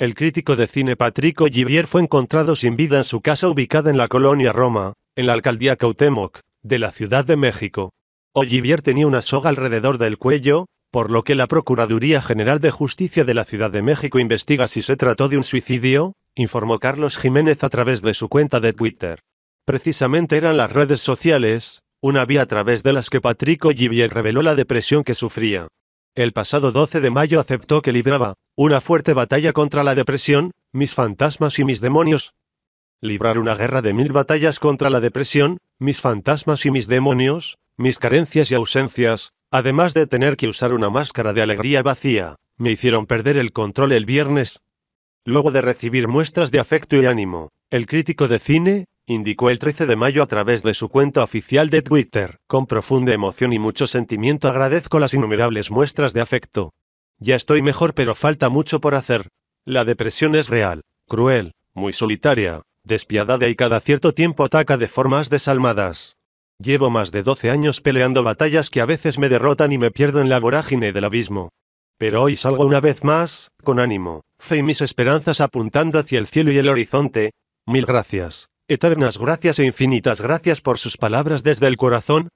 El crítico de cine Patrick Olivier fue encontrado sin vida en su casa ubicada en la colonia Roma, en la alcaldía Cautemoc, de la Ciudad de México. Ollivier tenía una soga alrededor del cuello, por lo que la Procuraduría General de Justicia de la Ciudad de México investiga si se trató de un suicidio, informó Carlos Jiménez a través de su cuenta de Twitter. Precisamente eran las redes sociales, una vía a través de las que Patrick Ollivier reveló la depresión que sufría. El pasado 12 de mayo aceptó que libraba una fuerte batalla contra la depresión, mis fantasmas y mis demonios. Librar una guerra de mil batallas contra la depresión, mis fantasmas y mis demonios, mis carencias y ausencias, además de tener que usar una máscara de alegría vacía, me hicieron perder el control el viernes. Luego de recibir muestras de afecto y ánimo, el crítico de cine, indicó el 13 de mayo a través de su cuenta oficial de Twitter. Con profunda emoción y mucho sentimiento agradezco las innumerables muestras de afecto. Ya estoy mejor pero falta mucho por hacer. La depresión es real, cruel, muy solitaria, despiadada y cada cierto tiempo ataca de formas desalmadas. Llevo más de 12 años peleando batallas que a veces me derrotan y me pierdo en la vorágine del abismo. Pero hoy salgo una vez más, con ánimo, fe y mis esperanzas apuntando hacia el cielo y el horizonte. Mil gracias. Eternas gracias e infinitas gracias por sus palabras desde el corazón